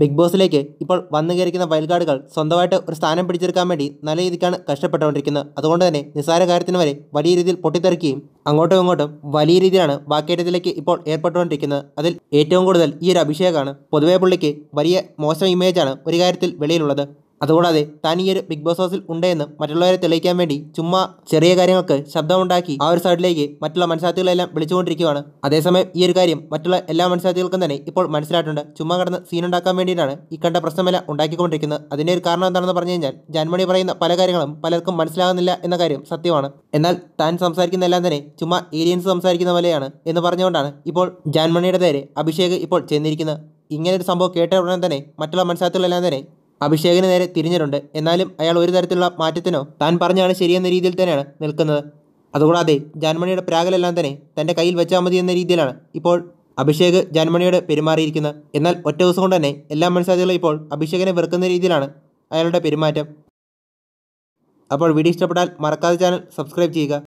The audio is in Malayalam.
ബിഗ് ബോസിലേക്ക് ഇപ്പോൾ വന്നു കയറിക്കുന്ന വയൽക്കാടുകൾ സ്വന്തമായിട്ട് ഒരു സ്ഥാനം പിടിച്ചെടുക്കാൻ വേണ്ടി നല്ല രീതിക്കാണ് കഷ്ടപ്പെട്ടുകൊണ്ടിരിക്കുന്നത് അതുകൊണ്ട് തന്നെ നിസ്സാര കാര്യത്തിന് വരെ വലിയ രീതിയിൽ പൊട്ടിത്തെറിക്കുകയും അങ്ങോട്ടും ഇങ്ങോട്ടും വലിയ രീതിയിലാണ് വാക്കേറ്റത്തിലേക്ക് ഇപ്പോൾ ഏർപ്പെട്ടുകൊണ്ടിരിക്കുന്നത് അതിൽ ഏറ്റവും കൂടുതൽ ഈ ഒരു അഭിഷേകാണ് പൊതുവേ പുള്ളിക്ക് വലിയ മോശം ഇമേജാണ് ഒരു കാര്യത്തിൽ വെളിയിലുള്ളത് അതുകൂടാതെ താൻ ഈ ഒരു ബിഗ് ബോസ് ഹൗസിൽ എന്ന് മറ്റുള്ളവരെ തെളിയിക്കാൻ വേണ്ടി ചുമ്മാ ചെറിയ കാര്യങ്ങൾക്ക് ശബ്ദമുണ്ടാക്കി ആ ഒരു സൈഡിലേക്ക് മറ്റുള്ള മത്സരാർത്ഥികളെല്ലാം വിളിച്ചുകൊണ്ടിരിക്കുകയാണ് അതേസമയം ഈ ഒരു കാര്യം മറ്റുള്ള എല്ലാ മത്സരാർത്ഥികൾക്കും തന്നെ ഇപ്പോൾ മനസ്സിലായിട്ടുണ്ട് ചുമ്മാ കടന്ന് സീൻ ഉണ്ടാക്കാൻ വേണ്ടിയിട്ടാണ് ഈ കണ്ട പ്രശ്നമെല്ലാം ഉണ്ടാക്കിക്കൊണ്ടിരിക്കുന്നത് അതിൻ്റെ ഒരു കാരണം എന്താണെന്ന് പറഞ്ഞു കഴിഞ്ഞാൽ ജാൻമണി പറയുന്ന പല കാര്യങ്ങളും പലർക്കും മനസ്സിലാകുന്നില്ല എന്ന കാര്യം സത്യമാണ് എന്നാൽ താൻ സംസാരിക്കുന്ന എല്ലാം തന്നെ ചുമ്മാ ഏലിയൻസ് സംസാരിക്കുന്ന പോലെയാണ് എന്ന് പറഞ്ഞുകൊണ്ടാണ് ഇപ്പോൾ ജാൻമണിയുടെ നേരെ അഭിഷേക് ഇപ്പോൾ ചെന്നിരിക്കുന്നത് ഇങ്ങനൊരു സംഭവം കേട്ട ഉടനെ തന്നെ മറ്റുള്ള മത്സരാർത്ഥികളെല്ലാം തന്നെ അഭിഷേകിന് നേരെ തിരിഞ്ഞിട്ടുണ്ട് എന്നാലും അയാൾ ഒരു തരത്തിലുള്ള മാറ്റത്തിനോ താൻ പറഞ്ഞാണ് ശരിയെന്ന രീതിയിൽ തന്നെയാണ് നിൽക്കുന്നത് അതുകൂടാതെ ജാൻമണിയുടെ പ്രാഗലെല്ലാം തന്നെ തൻ്റെ കയ്യിൽ വെച്ചാൽ മതി എന്ന രീതിയിലാണ് ഇപ്പോൾ അഭിഷേക് ജാൻമണിയോട് പെരുമാറിയിരിക്കുന്നത് എന്നാൽ ഒറ്റ ദിവസം കൊണ്ട് തന്നെ എല്ലാ മനസ്സാദികളും ഇപ്പോൾ അഭിഷേകനെ വെറുക്കുന്ന രീതിയിലാണ് അയാളുടെ പെരുമാറ്റം അപ്പോൾ വീഡിയോ ഇഷ്ടപ്പെട്ടാൽ മറക്കാതെ ചാനൽ സബ്സ്ക്രൈബ് ചെയ്യുക